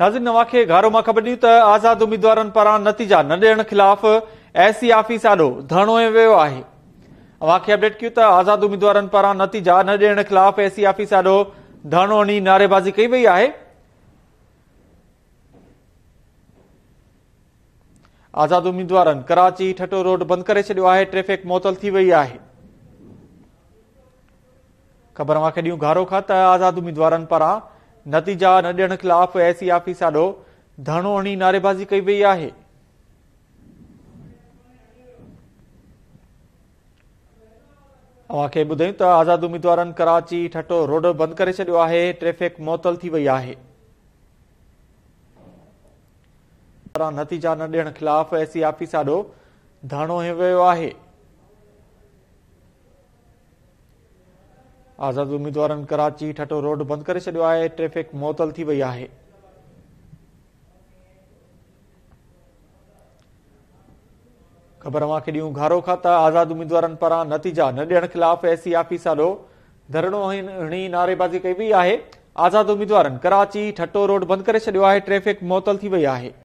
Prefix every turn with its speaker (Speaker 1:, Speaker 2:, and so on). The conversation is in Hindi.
Speaker 1: नाज़िम नवा के घारो में ख़बर दी त आज़ाद उम्मीदवार पारा नतीजा न डेण ख़िलाफ़ एहसियाफ़ी साॾो धरणो वियो आहे अव्हां खे अपडेट क्यों त आज़ाद उम्मीदवार पारा नतीजा न डेण ख़िलाफ़ एहसियाफ़ी साॾो धरणो हणी नारेबाज़ी कई वही है आज़ाद उम्मीदवार कराची ठटो रोड बंद कर छॾियो ट्रैफ़िक मोतल थी वई आहे ख़बर अव्हां खे ॾियूं घारो खां आज़ाद उम्मीदवार पारा नतीजा न ॾियणु ख़िलाफ़ ए सी ऑफिस ॾाढो धरणो हणी नारेबाज़ी कई वई आहे त आज़ाद आज़ादवारनि कराची ठटो रोड बंदि करे छॾियो आहे ट्रैफ़िक मुतल थी वई आहे नतीजा न ॾियणु ख़िलाफ़ ए सी ऑफिस ॾाढो धरणो हणी वियो आहे आज़ाद उमेदवारनि कराची ठटो रोड बंदि करे छॾियो आहे ट्रैफ़िक मुअतल थी वई आहे ख़बर अव्हांखे ॾियूं घारो खाता आज़ाद उमेदवारनि पारां नतीजा न ॾियण ख़िलाफ़ एसी आफ़ीसारो धरणो हणी नारेबाज़ी कई वई आहे आज़ाद उमेदवारनि कराची ठटो रोड बंदि करे छॾियो आहे ट्रैफ़िक मुअतल थी वई आहे